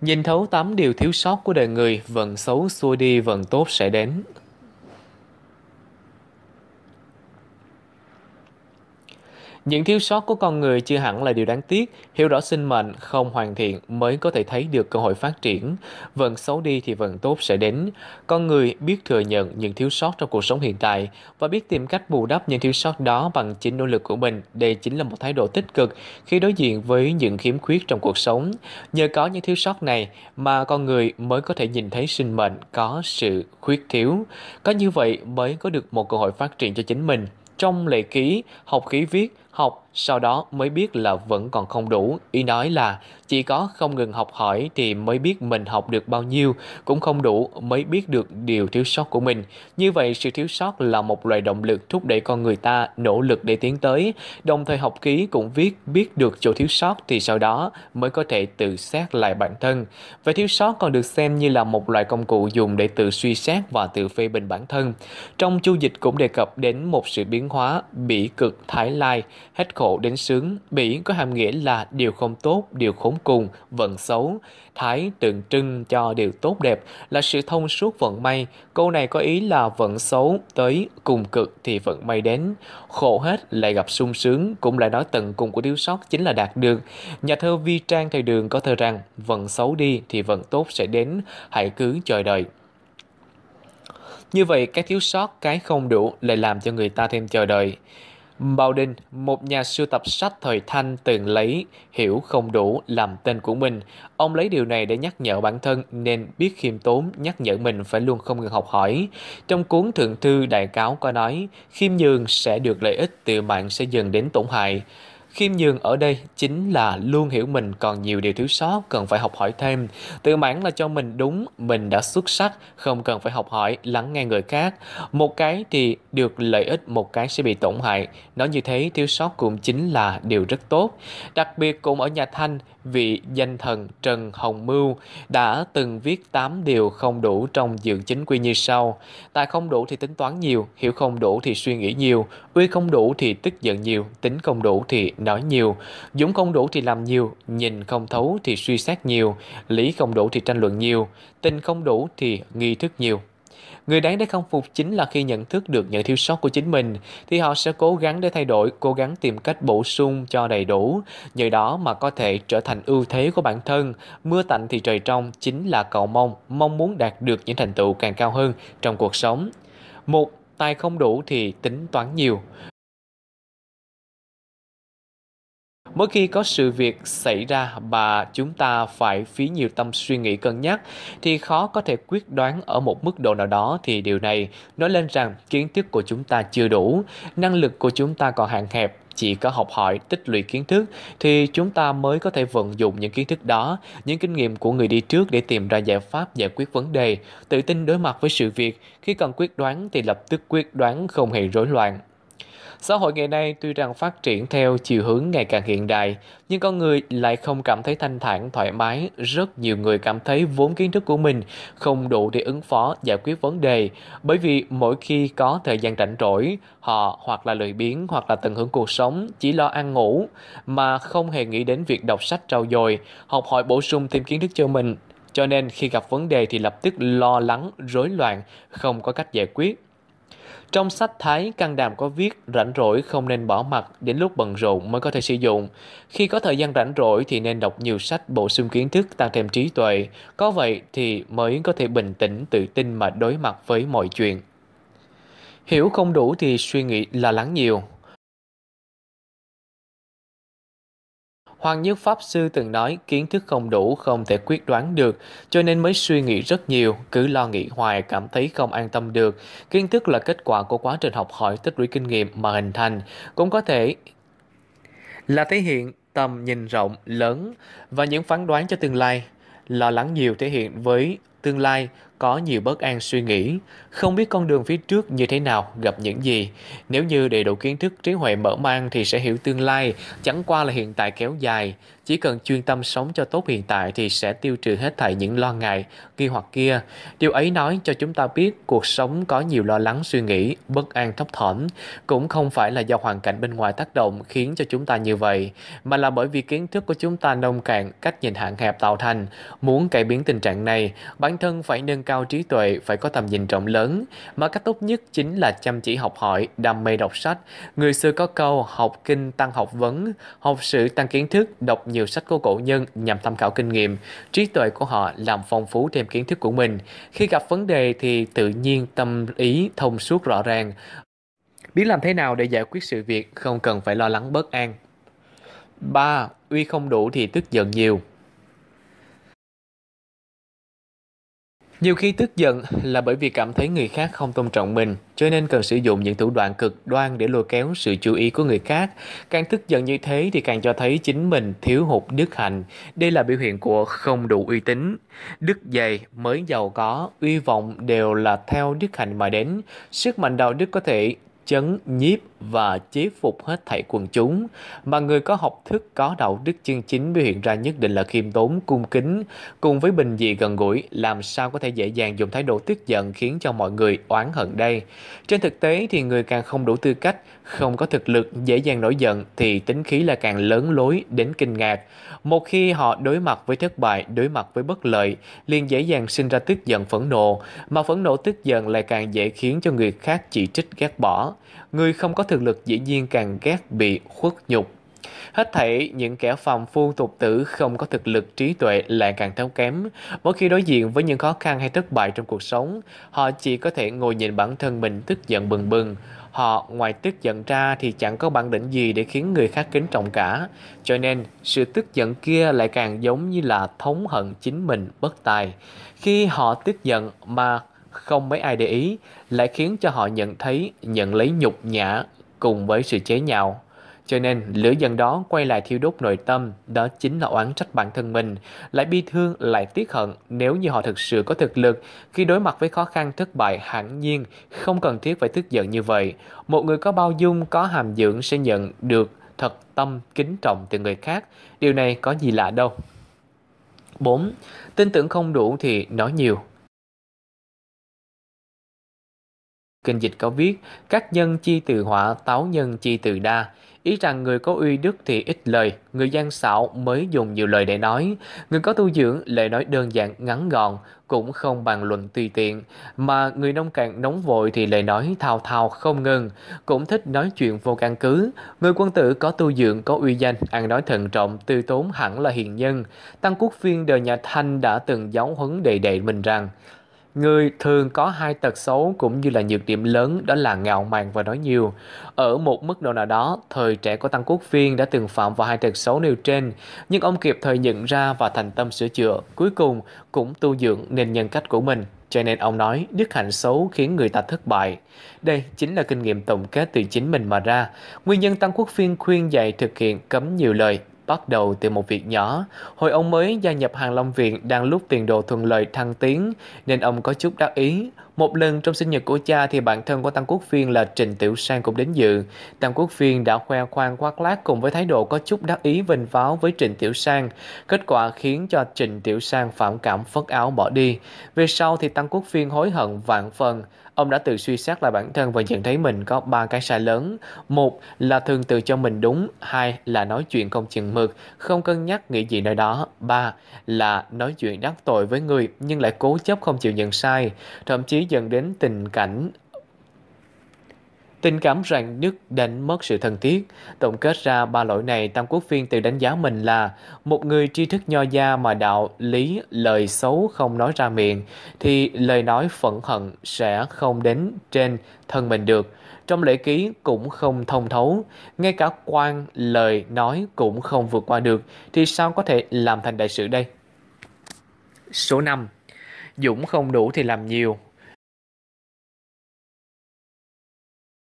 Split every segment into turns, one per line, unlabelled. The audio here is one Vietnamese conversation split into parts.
nhìn thấu tám điều thiếu sót của đời người, vận xấu xua đi, vận tốt sẽ đến. Những thiếu sót của con người chưa hẳn là điều đáng tiếc, hiểu rõ sinh mệnh không hoàn thiện mới có thể thấy được cơ hội phát triển. Vận xấu đi thì vận tốt sẽ đến. Con người biết thừa nhận những thiếu sót trong cuộc sống hiện tại và biết tìm cách bù đắp những thiếu sót đó bằng chính nỗ lực của mình. Đây chính là một thái độ tích cực khi đối diện với những khiếm khuyết trong cuộc sống. Nhờ có những thiếu sót này mà con người mới có thể nhìn thấy sinh mệnh có sự khuyết thiếu. Có như vậy mới có được một cơ hội phát triển cho chính mình trong lệ ký, học khí viết, học, sau đó mới biết là vẫn còn không đủ. Ý nói là chỉ có không ngừng học hỏi thì mới biết mình học được bao nhiêu, cũng không đủ mới biết được điều thiếu sót của mình. Như vậy, sự thiếu sót là một loại động lực thúc đẩy con người ta nỗ lực để tiến tới. Đồng thời học ký cũng viết biết được chỗ thiếu sót thì sau đó mới có thể tự xét lại bản thân. Và thiếu sót còn được xem như là một loại công cụ dùng để tự suy xét và tự phê bình bản thân. Trong chu dịch cũng đề cập đến một sự biến hóa bỉ cực thái lai Hết khổ đến sướng, bỉ có hàm nghĩa là điều không tốt, điều khốn cùng, vận xấu. Thái tượng trưng cho điều tốt đẹp là sự thông suốt vận may. Câu này có ý là vận xấu tới cùng cực thì vận may đến. Khổ hết lại gặp sung sướng, cũng lại nói tận cùng của thiếu sót chính là đạt được. Nhà thơ Vi Trang Thời Đường có thơ rằng, vận xấu đi thì vận tốt sẽ đến, hãy cứ chờ đợi. Như vậy, cái thiếu sót, cái không đủ lại làm cho người ta thêm chờ đợi. Mao một nhà sưu tập sách thời Thanh từng lấy hiểu không đủ làm tên của mình. Ông lấy điều này để nhắc nhở bản thân nên biết khiêm tốn, nhắc nhở mình phải luôn không ngừng học hỏi. Trong cuốn Thượng Thư Đại Cáo có nói, khiêm nhường sẽ được lợi ích từ bạn sẽ dần đến tổn hại. Khiêm nhường ở đây chính là luôn hiểu mình còn nhiều điều thiếu sót cần phải học hỏi thêm. Tự mãn là cho mình đúng, mình đã xuất sắc, không cần phải học hỏi, lắng nghe người khác. Một cái thì được lợi ích, một cái sẽ bị tổn hại. Nói như thế, thiếu sót cũng chính là điều rất tốt. Đặc biệt cũng ở nhà Thanh, vị danh thần Trần Hồng Mưu đã từng viết 8 điều không đủ trong dưỡng chính quy như sau. Tài không đủ thì tính toán nhiều, hiểu không đủ thì suy nghĩ nhiều, uy không đủ thì tức giận nhiều, tính không đủ thì nói nhiều, Dũng không đủ thì làm nhiều, nhìn không thấu thì suy xét nhiều, lý không đủ thì tranh luận nhiều, tình không đủ thì nghi thức nhiều. Người đáng để không phục chính là khi nhận thức được những thiếu sót của chính mình thì họ sẽ cố gắng để thay đổi, cố gắng tìm cách bổ sung cho đầy đủ. Nhờ đó mà có thể trở thành ưu thế của bản thân. Mưa tạnh thì trời trong chính là cầu mong, mong muốn đạt được những thành tựu càng cao hơn trong cuộc sống. Một, tài không đủ thì tính toán nhiều. Mỗi khi có sự việc xảy ra và chúng ta phải phí nhiều tâm suy nghĩ cân nhắc thì khó có thể quyết đoán ở một mức độ nào đó thì điều này nói lên rằng kiến thức của chúng ta chưa đủ, năng lực của chúng ta còn hạn hẹp chỉ có học hỏi tích lũy kiến thức thì chúng ta mới có thể vận dụng những kiến thức đó những kinh nghiệm của người đi trước để tìm ra giải pháp giải quyết vấn đề tự tin đối mặt với sự việc khi cần quyết đoán thì lập tức quyết đoán không hề rối loạn Xã hội ngày nay tuy rằng phát triển theo chiều hướng ngày càng hiện đại, nhưng con người lại không cảm thấy thanh thản, thoải mái. Rất nhiều người cảm thấy vốn kiến thức của mình không đủ để ứng phó giải quyết vấn đề, bởi vì mỗi khi có thời gian rảnh rỗi, họ hoặc là lười biếng hoặc là tận hưởng cuộc sống, chỉ lo ăn ngủ, mà không hề nghĩ đến việc đọc sách trau dồi, học hỏi bổ sung thêm kiến thức cho mình. Cho nên khi gặp vấn đề thì lập tức lo lắng, rối loạn, không có cách giải quyết trong sách Thái, căn đàm có viết rảnh rỗi không nên bỏ mặt, đến lúc bận rộn mới có thể sử dụng. Khi có thời gian rảnh rỗi thì nên đọc nhiều sách bổ sung kiến thức, tăng thêm trí tuệ. Có vậy thì mới có thể bình tĩnh, tự tin mà đối mặt với mọi chuyện. Hiểu không đủ thì suy nghĩ lo lắng nhiều, Hoàng Nhất Pháp Sư từng nói kiến thức không đủ không thể quyết đoán được, cho nên mới suy nghĩ rất nhiều, cứ lo nghĩ hoài cảm thấy không an tâm được. Kiến thức là kết quả của quá trình học hỏi tích lũy kinh nghiệm mà hình thành, cũng có thể là thể hiện tầm nhìn rộng, lớn và những phán đoán cho tương lai. Lo lắng nhiều thể hiện với tương lai có nhiều bất an suy nghĩ, không biết con đường phía trước như thế nào, gặp những gì. Nếu như đầy đủ kiến thức trí huệ mở mang thì sẽ hiểu tương lai, chẳng qua là hiện tại kéo dài. Chỉ cần chuyên tâm sống cho tốt hiện tại thì sẽ tiêu trừ hết thảy những lo ngại, nghi hoặc kia. Điều ấy nói cho chúng ta biết cuộc sống có nhiều lo lắng suy nghĩ, bất an thấp thỏm, cũng không phải là do hoàn cảnh bên ngoài tác động khiến cho chúng ta như vậy, mà là bởi vì kiến thức của chúng ta nông cạn, cách nhìn hạn hẹp tạo thành. Muốn cải biến tình trạng này, bản thân phải nâng cao trí tuệ, phải có tầm nhìn rộng lớn, mà cách tốt nhất chính là chăm chỉ học hỏi, đam mê đọc sách. Người xưa có câu học kinh tăng học vấn, học sự tăng kiến thức, đọc nhiều nhiều sách của cổ nhân nhằm tham khảo kinh nghiệm, trí tuệ của họ làm phong phú thêm kiến thức của mình. Khi gặp vấn đề thì tự nhiên tâm ý thông suốt rõ ràng. Biết làm thế nào để giải quyết sự việc không cần phải lo lắng bất an. 3. Uy không đủ thì tức giận nhiều. Nhiều khi tức giận là bởi vì cảm thấy người khác không tôn trọng mình, cho nên cần sử dụng những thủ đoạn cực đoan để lôi kéo sự chú ý của người khác. Càng tức giận như thế thì càng cho thấy chính mình thiếu hụt đức hạnh. Đây là biểu hiện của không đủ uy tín. Đức dày mới giàu có, uy vọng đều là theo đức hạnh mà đến. Sức mạnh đạo đức có thể chấn, nhiếp và chế phục hết thảy quần chúng, mà người có học thức có đạo đức chân chính biểu hiện ra nhất định là khiêm tốn, cung kính, cùng với bình dị gần gũi, làm sao có thể dễ dàng dùng thái độ tức giận khiến cho mọi người oán hận đây. Trên thực tế thì người càng không đủ tư cách, không có thực lực dễ dàng nổi giận thì tính khí là càng lớn lối đến kinh ngạc. Một khi họ đối mặt với thất bại, đối mặt với bất lợi, liền dễ dàng sinh ra tức giận phẫn nộ, mà phẫn nộ tức giận lại càng dễ khiến cho người khác chỉ trích ghét bỏ. Người không có thực lực dĩ nhiên càng ghét bị khuất nhục Hết thảy, những kẻ phòng phu tục tử không có thực lực trí tuệ lại càng thấu kém. Mỗi khi đối diện với những khó khăn hay thất bại trong cuộc sống, họ chỉ có thể ngồi nhìn bản thân mình tức giận bừng bừng. Họ ngoài tức giận ra thì chẳng có bản lĩnh gì để khiến người khác kính trọng cả. Cho nên, sự tức giận kia lại càng giống như là thống hận chính mình bất tài. Khi họ tức giận mà không mấy ai để ý, lại khiến cho họ nhận thấy, nhận lấy nhục nhã cùng với sự chế nhạo. Cho nên lửa giận đó quay lại thiêu đốt nội tâm, đó chính là oán trách bản thân mình, lại bi thương, lại tiếc hận nếu như họ thực sự có thực lực khi đối mặt với khó khăn thất bại hẳn nhiên, không cần thiết phải tức giận như vậy. Một người có bao dung, có hàm dưỡng sẽ nhận được thật tâm kính trọng từ người khác, điều này có gì lạ đâu. 4. Tin tưởng không đủ thì nói nhiều Kinh dịch có viết, các nhân chi từ hỏa táo nhân chi từ đa. Ý rằng người có uy đức thì ít lời, người gian xạo mới dùng nhiều lời để nói. Người có tu dưỡng, lời nói đơn giản, ngắn gọn, cũng không bàn luận tùy tiện. Mà người nông cạn nóng vội thì lời nói thao thao không ngừng, cũng thích nói chuyện vô căn cứ. Người quân tử có tu dưỡng, có uy danh, ăn nói thận trọng, tư tốn hẳn là hiền nhân. Tăng Quốc Phiên đời nhà Thanh đã từng giáo huấn đầy đầy mình rằng, Người thường có hai tật xấu cũng như là nhược điểm lớn đó là ngạo mạn và nói nhiều. Ở một mức độ nào đó, thời trẻ của Tăng Quốc phiên đã từng phạm vào hai tật xấu nêu trên, nhưng ông kịp thời nhận ra và thành tâm sửa chữa, cuối cùng cũng tu dưỡng nên nhân cách của mình. Cho nên ông nói, đức hạnh xấu khiến người ta thất bại. Đây chính là kinh nghiệm tổng kết từ chính mình mà ra. Nguyên nhân Tăng Quốc Phiên khuyên dạy thực hiện cấm nhiều lời, bắt đầu từ một việc nhỏ. Hồi ông mới gia nhập Hàng Long Viện đang lúc tiền đồ thuận lợi thăng tiến, nên ông có chút đắc ý. Một lần trong sinh nhật của cha thì bạn thân của Tăng Quốc Phiên là Trình Tiểu Sang cũng đến dự. Tăng Quốc Phiên đã khoe khoang khoác lác cùng với thái độ có chút đắc ý vinh váo với Trình Tiểu Sang. Kết quả khiến cho Trình Tiểu Sang phản cảm phất áo bỏ đi. Về sau thì Tăng Quốc Phiên hối hận vạn phần. Ông đã tự suy xét lại bản thân và nhận thấy mình có ba cái sai lớn. Một là thường tự cho mình đúng, hai là nói chuyện không chừng mực, không cân nhắc nghĩ gì nơi đó. Ba là nói chuyện đắc tội với người nhưng lại cố chấp không chịu nhận sai, thậm chí dẫn đến tình cảnh Tình cảm rạn nứt đánh mất sự thân thiết. Tổng kết ra ba lỗi này, Tam Quốc Phiên tự đánh giá mình là một người tri thức nho gia mà đạo lý lời xấu không nói ra miệng, thì lời nói phẫn hận sẽ không đến trên thân mình được. Trong lễ ký cũng không thông thấu, ngay cả quan lời nói cũng không vượt qua được, thì sao có thể làm thành đại sự đây? Số 5. Dũng không đủ thì làm nhiều,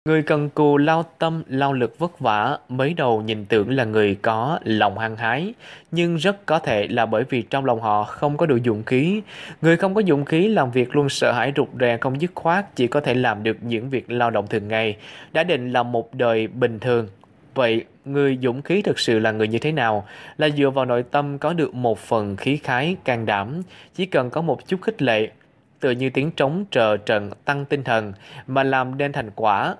Người cần cù lao tâm, lao lực vất vả, mới đầu nhìn tưởng là người có lòng hăng hái, nhưng rất có thể là bởi vì trong lòng họ không có đủ dũng khí. Người không có dũng khí làm việc luôn sợ hãi rụt rè không dứt khoát, chỉ có thể làm được những việc lao động thường ngày, đã định là một đời bình thường. Vậy, người dũng khí thực sự là người như thế nào? Là dựa vào nội tâm có được một phần khí khái, can đảm, chỉ cần có một chút khích lệ, tựa như tiếng trống trờ trận tăng tinh thần mà làm nên thành quả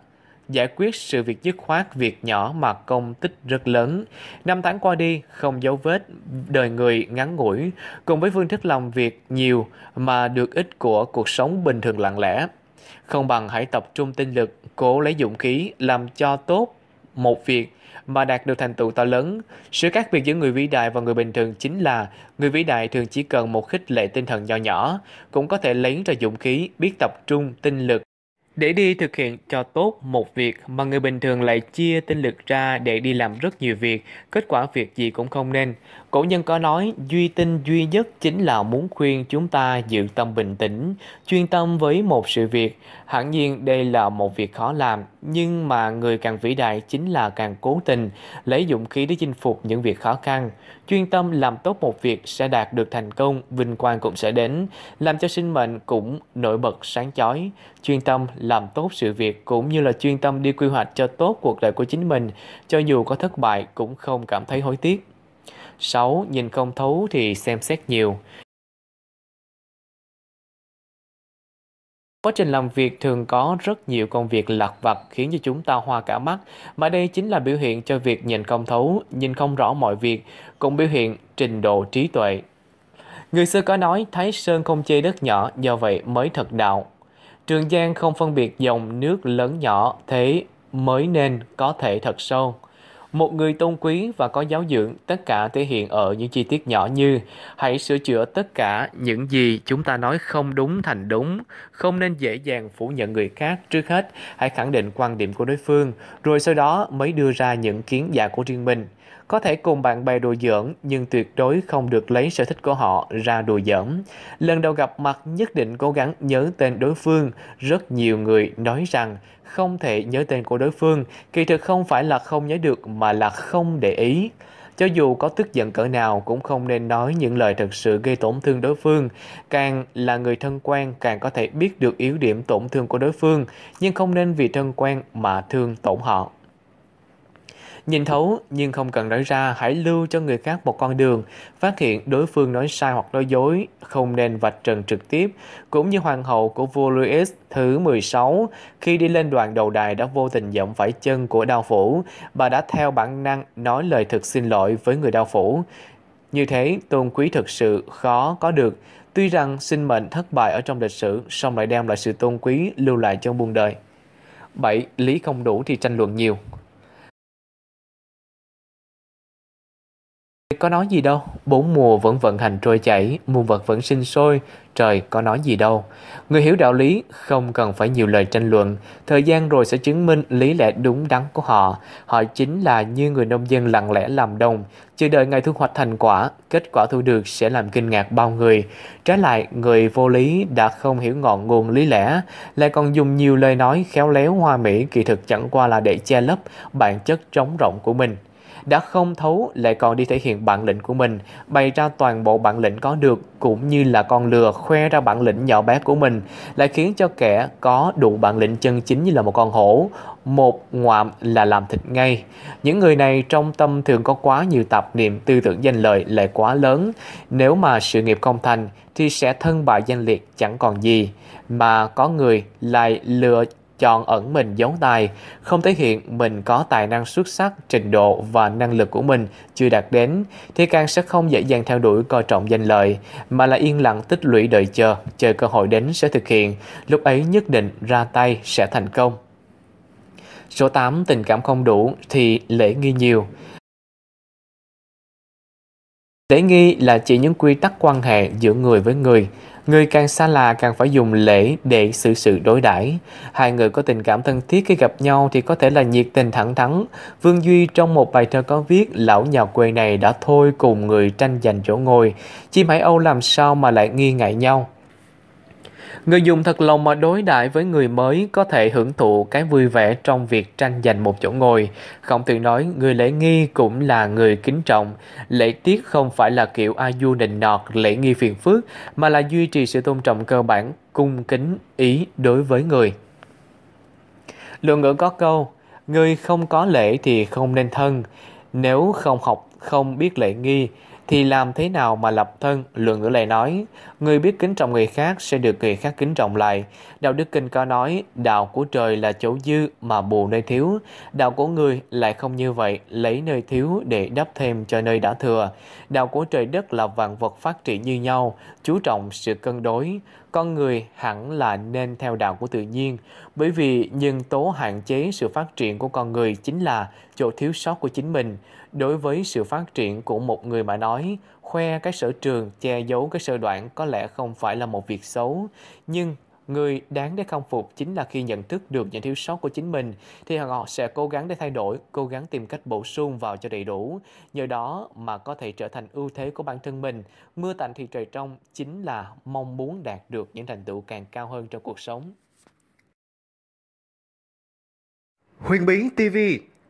giải quyết sự việc dứt khoát việc nhỏ mà công tích rất lớn. Năm tháng qua đi, không dấu vết, đời người ngắn ngủi, cùng với phương thức làm việc nhiều mà được ít của cuộc sống bình thường lặng lẽ. Không bằng hãy tập trung tinh lực, cố lấy dụng khí, làm cho tốt một việc mà đạt được thành tựu to lớn. Sự khác biệt giữa người vĩ đại và người bình thường chính là người vĩ đại thường chỉ cần một khích lệ tinh thần nhỏ nhỏ, cũng có thể lấy ra dụng khí, biết tập trung, tinh lực để đi thực hiện cho tốt một việc mà người bình thường lại chia tinh lực ra để đi làm rất nhiều việc, kết quả việc gì cũng không nên. Cổ nhân có nói, duy tinh duy nhất chính là muốn khuyên chúng ta giữ tâm bình tĩnh, chuyên tâm với một sự việc. Hẳn nhiên đây là một việc khó làm, nhưng mà người càng vĩ đại chính là càng cố tình, lấy dụng khí để chinh phục những việc khó khăn. Chuyên tâm làm tốt một việc sẽ đạt được thành công, vinh quang cũng sẽ đến, làm cho sinh mệnh cũng nổi bật sáng chói. Chuyên tâm làm tốt sự việc cũng như là chuyên tâm đi quy hoạch cho tốt cuộc đời của chính mình, cho dù có thất bại cũng không cảm thấy hối tiếc. 6. Nhìn không thấu thì xem xét nhiều. Quá trình làm việc thường có rất nhiều công việc lặt vặt khiến cho chúng ta hoa cả mắt, mà đây chính là biểu hiện cho việc nhìn không thấu, nhìn không rõ mọi việc, cũng biểu hiện trình độ trí tuệ. Người xưa có nói Thái Sơn không chê đất nhỏ, do vậy mới thật đạo. Trường Giang không phân biệt dòng nước lớn nhỏ, thế mới nên có thể thật sâu một người tôn quý và có giáo dưỡng tất cả thể hiện ở những chi tiết nhỏ như hãy sửa chữa tất cả những gì chúng ta nói không đúng thành đúng, không nên dễ dàng phủ nhận người khác. Trước hết, hãy khẳng định quan điểm của đối phương, rồi sau đó mới đưa ra những kiến giả của riêng mình có thể cùng bạn bè đùa giỡn nhưng tuyệt đối không được lấy sở thích của họ ra đùa giỡn. Lần đầu gặp mặt nhất định cố gắng nhớ tên đối phương. Rất nhiều người nói rằng không thể nhớ tên của đối phương, kỳ thực không phải là không nhớ được mà là không để ý. Cho dù có tức giận cỡ nào cũng không nên nói những lời thật sự gây tổn thương đối phương. Càng là người thân quen càng có thể biết được yếu điểm tổn thương của đối phương, nhưng không nên vì thân quen mà thương tổn họ. Nhìn thấu nhưng không cần nói ra, hãy lưu cho người khác một con đường. Phát hiện đối phương nói sai hoặc nói dối, không nên vạch trần trực tiếp. Cũng như hoàng hậu của vua Louis thứ 16, khi đi lên đoàn đầu đài đã vô tình giẫm phải chân của đao phủ, bà đã theo bản năng nói lời thực xin lỗi với người đao phủ. Như thế, tôn quý thực sự khó có được. Tuy rằng sinh mệnh thất bại ở trong lịch sử, song lại đem lại sự tôn quý lưu lại trong buông đời. 7. Lý không đủ thì tranh luận nhiều. có nói gì đâu, bốn mùa vẫn vận hành trôi chảy, muôn vật vẫn sinh sôi, trời có nói gì đâu. Người hiểu đạo lý không cần phải nhiều lời tranh luận, thời gian rồi sẽ chứng minh lý lẽ đúng đắn của họ. Họ chính là như người nông dân lặng lẽ làm đồng, chờ đợi ngày thu hoạch thành quả, kết quả thu được sẽ làm kinh ngạc bao người. Trái lại, người vô lý đã không hiểu ngọn nguồn lý lẽ, lại còn dùng nhiều lời nói khéo léo hoa mỹ kỳ thực chẳng qua là để che lấp bản chất trống rộng của mình đã không thấu lại còn đi thể hiện bản lĩnh của mình, bày ra toàn bộ bản lĩnh có được cũng như là con lừa khoe ra bản lĩnh nhỏ bé của mình, lại khiến cho kẻ có đủ bản lĩnh chân chính như là một con hổ, một ngoạm là làm thịt ngay. Những người này trong tâm thường có quá nhiều tạp niệm tư tưởng danh lợi lại quá lớn, nếu mà sự nghiệp không thành thì sẽ thân bại danh liệt chẳng còn gì, mà có người lại lừa chọn ẩn mình giấu tài, không thể hiện mình có tài năng xuất sắc, trình độ và năng lực của mình chưa đạt đến, thì càng sẽ không dễ dàng theo đuổi coi trọng danh lợi, mà là yên lặng tích lũy đợi chờ, chờ cơ hội đến sẽ thực hiện, lúc ấy nhất định ra tay sẽ thành công. Số 8. Tình cảm không đủ thì lễ nghi nhiều. Lễ nghi là chỉ những quy tắc quan hệ giữa người với người. Người càng xa lạ càng phải dùng lễ để xử sự đối đãi. Hai người có tình cảm thân thiết khi gặp nhau thì có thể là nhiệt tình thẳng thắn. Vương Duy trong một bài thơ có viết lão nhà quê này đã thôi cùng người tranh giành chỗ ngồi. Chim hải âu làm sao mà lại nghi ngại nhau. Người dùng thật lòng mà đối đãi với người mới có thể hưởng thụ cái vui vẻ trong việc tranh giành một chỗ ngồi. Không tự nói người lễ nghi cũng là người kính trọng. Lễ tiết không phải là kiểu a du nịnh nọt, lễ nghi phiền phức, mà là duy trì sự tôn trọng cơ bản, cung kính, ý đối với người. Luận ngữ có câu, người không có lễ thì không nên thân, nếu không học không biết lễ nghi thì làm thế nào mà lập thân? Luận ngữ lại nói, người biết kính trọng người khác sẽ được người khác kính trọng lại. Đạo Đức Kinh có nói, đạo của trời là chỗ dư mà bù nơi thiếu, đạo của người lại không như vậy, lấy nơi thiếu để đắp thêm cho nơi đã thừa. Đạo của trời đất là vạn vật phát triển như nhau, chú trọng sự cân đối. Con người hẳn là nên theo đạo của tự nhiên, bởi vì nhân tố hạn chế sự phát triển của con người chính là chỗ thiếu sót của chính mình đối với sự phát triển của một người mà nói khoe cái sở trường che giấu cái sơ đoạn có lẽ không phải là một việc xấu nhưng người đáng để khâm phục chính là khi nhận thức được những thiếu sót của chính mình thì họ sẽ cố gắng để thay đổi cố gắng tìm cách bổ sung vào cho đầy đủ nhờ đó mà có thể trở thành ưu thế của bản thân mình mưa tạnh thì trời trong chính là mong muốn đạt được những thành tựu càng cao hơn trong cuộc sống Huyền Bí TV